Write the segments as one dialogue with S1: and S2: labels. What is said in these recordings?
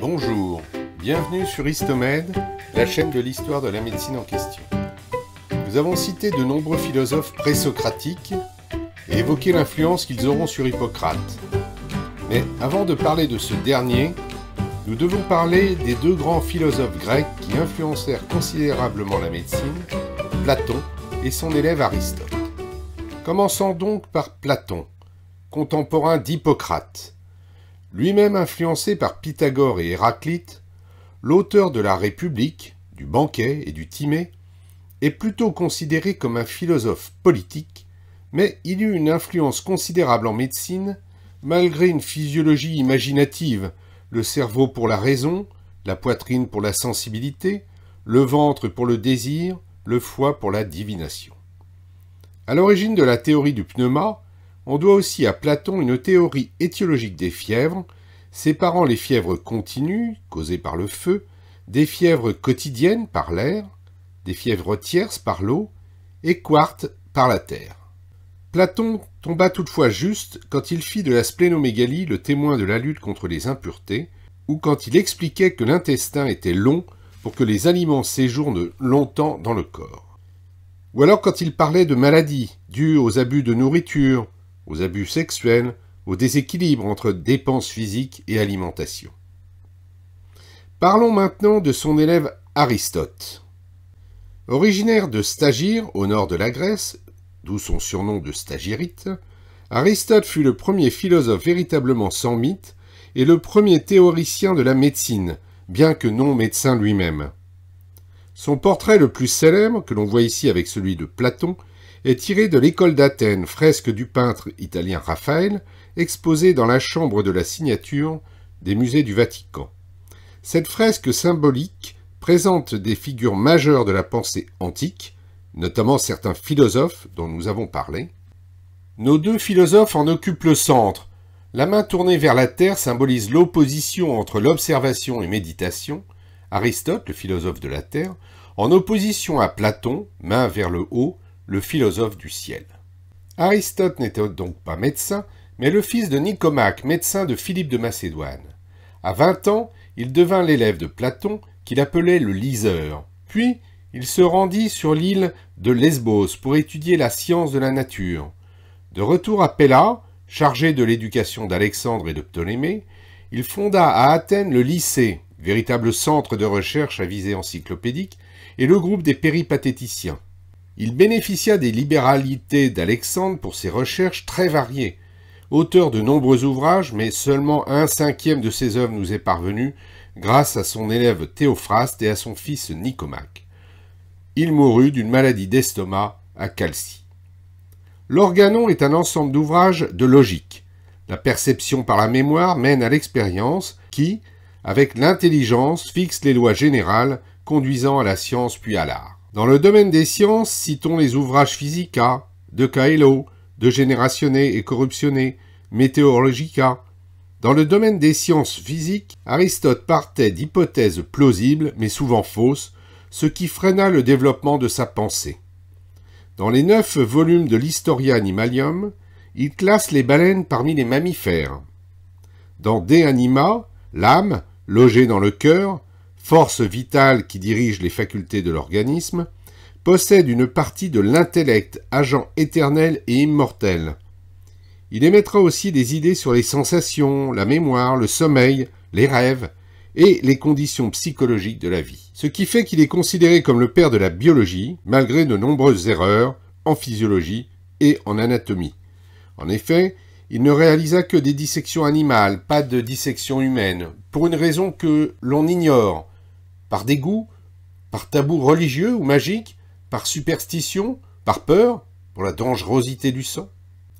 S1: Bonjour, bienvenue sur Istomède, la chaîne de l'histoire de la médecine en question. Nous avons cité de nombreux philosophes présocratiques et évoqué l'influence qu'ils auront sur Hippocrate. Mais avant de parler de ce dernier, nous devons parler des deux grands philosophes grecs qui influencèrent considérablement la médecine, Platon et son élève Aristote. Commençons donc par Platon, contemporain d'Hippocrate lui-même influencé par Pythagore et Héraclite, l'auteur de la République, du Banquet et du Timée est plutôt considéré comme un philosophe politique, mais il eut une influence considérable en médecine, malgré une physiologie imaginative, le cerveau pour la raison, la poitrine pour la sensibilité, le ventre pour le désir, le foie pour la divination. À l'origine de la théorie du pneuma, on doit aussi à Platon une théorie étiologique des fièvres, séparant les fièvres continues, causées par le feu, des fièvres quotidiennes par l'air, des fièvres tierces par l'eau, et quartes par la terre. Platon tomba toutefois juste quand il fit de la splénomégalie le témoin de la lutte contre les impuretés, ou quand il expliquait que l'intestin était long pour que les aliments séjournent longtemps dans le corps. Ou alors quand il parlait de maladies dues aux abus de nourriture, aux abus sexuels, au déséquilibre entre dépenses physiques et alimentation. Parlons maintenant de son élève Aristote. Originaire de Stagire, au nord de la Grèce, d'où son surnom de Stagirite, Aristote fut le premier philosophe véritablement sans mythe et le premier théoricien de la médecine, bien que non médecin lui-même. Son portrait le plus célèbre, que l'on voit ici avec celui de Platon, est tirée de l'école d'Athènes, fresque du peintre italien Raphaël, exposée dans la chambre de la signature des musées du Vatican. Cette fresque symbolique présente des figures majeures de la pensée antique, notamment certains philosophes dont nous avons parlé. Nos deux philosophes en occupent le centre. La main tournée vers la terre symbolise l'opposition entre l'observation et méditation. Aristote, le philosophe de la terre, en opposition à Platon, main vers le haut, le philosophe du ciel. Aristote n'était donc pas médecin, mais le fils de Nicomaque, médecin de Philippe de Macédoine. À vingt ans, il devint l'élève de Platon, qu'il appelait le liseur. Puis, il se rendit sur l'île de Lesbos pour étudier la science de la nature. De retour à Pella, chargé de l'éducation d'Alexandre et de Ptolémée, il fonda à Athènes le lycée, véritable centre de recherche à visée encyclopédique, et le groupe des péripatéticiens. Il bénéficia des libéralités d'Alexandre pour ses recherches très variées. Auteur de nombreux ouvrages, mais seulement un cinquième de ses œuvres nous est parvenu, grâce à son élève Théophraste et à son fils Nicomaque. Il mourut d'une maladie d'estomac à Calci. L'organon est un ensemble d'ouvrages de logique. La perception par la mémoire mène à l'expérience qui, avec l'intelligence, fixe les lois générales conduisant à la science puis à l'art. Dans le domaine des sciences, citons les ouvrages Physica, de Caelo, de Générationné et Corruptionné, Météorologica. Dans le domaine des sciences physiques, Aristote partait d'hypothèses plausibles mais souvent fausses, ce qui freina le développement de sa pensée. Dans les neuf volumes de l'Historia Animalium, il classe les baleines parmi les mammifères. Dans De Anima, l'âme, logée dans le cœur, force vitale qui dirige les facultés de l'organisme, possède une partie de l'intellect, agent éternel et immortel. Il émettra aussi des idées sur les sensations, la mémoire, le sommeil, les rêves et les conditions psychologiques de la vie. Ce qui fait qu'il est considéré comme le père de la biologie, malgré de nombreuses erreurs en physiologie et en anatomie. En effet, il ne réalisa que des dissections animales, pas de dissections humaines, pour une raison que l'on ignore, par dégoût, par tabou religieux ou magique, par superstition, par peur, pour la dangerosité du sang.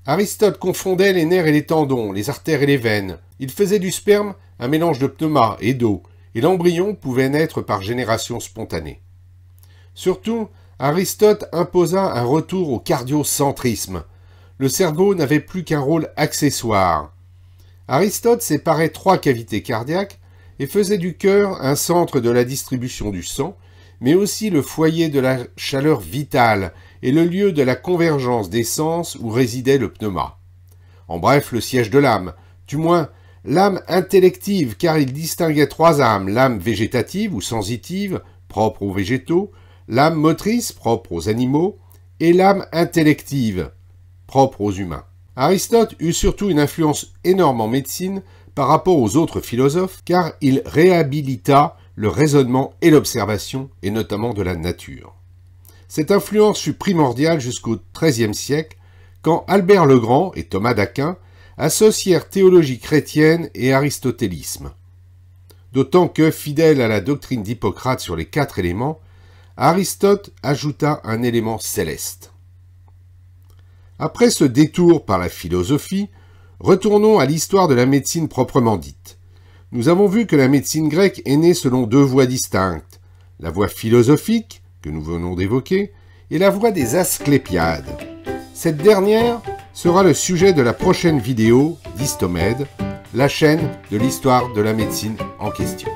S1: Aristote confondait les nerfs et les tendons, les artères et les veines. Il faisait du sperme un mélange de pneuma et d'eau, et l'embryon pouvait naître par génération spontanée. Surtout, Aristote imposa un retour au cardiocentrisme. Le cerveau n'avait plus qu'un rôle accessoire. Aristote séparait trois cavités cardiaques, et faisait du cœur un centre de la distribution du sang, mais aussi le foyer de la chaleur vitale et le lieu de la convergence des sens où résidait le pneuma. En bref, le siège de l'âme, du moins l'âme intellective, car il distinguait trois âmes, l'âme végétative ou sensitive, propre aux végétaux, l'âme motrice, propre aux animaux, et l'âme intellective, propre aux humains. Aristote eut surtout une influence énorme en médecine par rapport aux autres philosophes, car il réhabilita le raisonnement et l'observation, et notamment de la nature. Cette influence fut primordiale jusqu'au XIIIe siècle, quand Albert le Grand et Thomas d'Aquin associèrent théologie chrétienne et aristotélisme. D'autant que, fidèle à la doctrine d'Hippocrate sur les quatre éléments, Aristote ajouta un élément céleste. Après ce détour par la philosophie, Retournons à l'histoire de la médecine proprement dite. Nous avons vu que la médecine grecque est née selon deux voies distinctes, la voie philosophique, que nous venons d'évoquer, et la voie des Asclépiades. Cette dernière sera le sujet de la prochaine vidéo d'Istomède, la chaîne de l'histoire de la médecine en question.